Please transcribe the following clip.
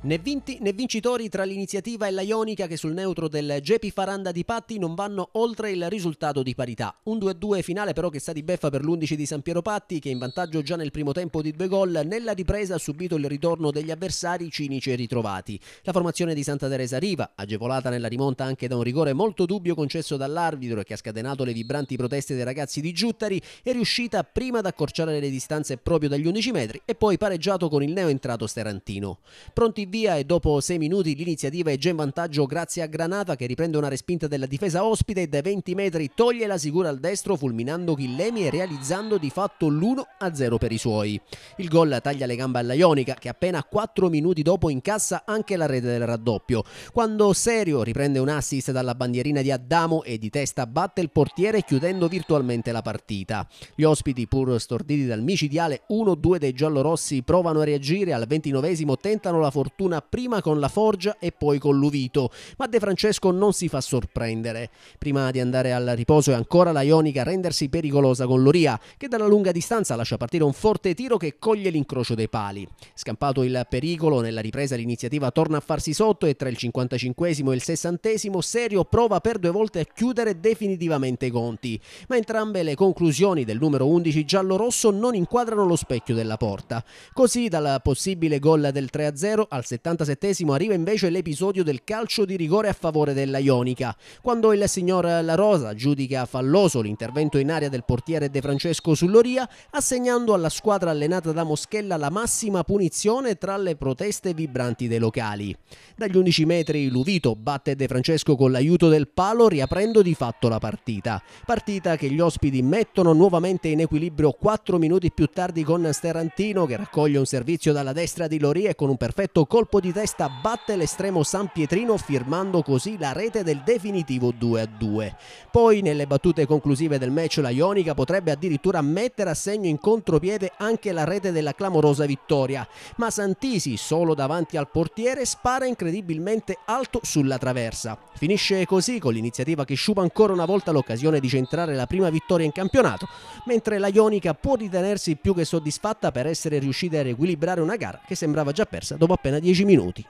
Né vinti né vincitori tra l'iniziativa e la Ionica che sul neutro del Gepi Faranda di Patti non vanno oltre il risultato di parità. Un 2-2 finale però che sta di beffa per l'11 di San Piero Patti che in vantaggio già nel primo tempo di due gol nella ripresa ha subito il ritorno degli avversari cinici e ritrovati. La formazione di Santa Teresa Riva, agevolata nella rimonta anche da un rigore molto dubbio concesso dall'arbitro e che ha scatenato le vibranti proteste dei ragazzi di Giuttari, è riuscita prima ad accorciare le distanze proprio dagli 11 metri e poi pareggiato con il neo entrato Sterantino. Pronti via e dopo 6 minuti l'iniziativa è già in vantaggio grazie a Granata che riprende una respinta della difesa ospite e dai 20 metri toglie la sicura al destro fulminando Chillemi e realizzando di fatto l'1-0 per i suoi. Il gol taglia le gambe alla Ionica che appena 4 minuti dopo incassa anche la rete del raddoppio. Quando Serio riprende un assist dalla bandierina di Adamo e di testa batte il portiere chiudendo virtualmente la partita. Gli ospiti pur storditi dal micidiale 1-2 dei giallorossi provano a reagire al 29 esimo tentano la fortuna fortuna prima con la Forgia e poi con Luvito, ma De Francesco non si fa sorprendere. Prima di andare al riposo è ancora la Ionica a rendersi pericolosa con Loria, che dalla lunga distanza lascia partire un forte tiro che coglie l'incrocio dei pali. Scampato il pericolo, nella ripresa l'iniziativa torna a farsi sotto e tra il 55 e il 60 Serio prova per due volte a chiudere definitivamente i conti, ma entrambe le conclusioni del numero 11 giallo-rosso non inquadrano lo specchio della porta. Così dalla possibile gol del 3-0 al 77 arriva invece l'episodio del calcio di rigore a favore della Ionica, quando il signor La Rosa giudica falloso l'intervento in aria del portiere De Francesco Sulloria, assegnando alla squadra allenata da Moschella la massima punizione tra le proteste vibranti dei locali. Dagli 11 metri Luvito batte De Francesco con l'aiuto del palo, riaprendo di fatto la partita. Partita che gli ospiti mettono nuovamente in equilibrio 4 minuti più tardi con Sterantino che raccoglie un servizio dalla destra di Loria e con un perfetto colpo colpo di testa batte l'estremo San Pietrino firmando così la rete del definitivo 2-2. Poi nelle battute conclusive del match la Ionica potrebbe addirittura mettere a segno in contropiede anche la rete della clamorosa vittoria, ma Santisi solo davanti al portiere spara incredibilmente alto sulla traversa. Finisce così con l'iniziativa che sciupa ancora una volta l'occasione di centrare la prima vittoria in campionato, mentre la Ionica può ritenersi più che soddisfatta per essere riuscita a riequilibrare una gara che sembrava già persa dopo appena 10 10 minuti.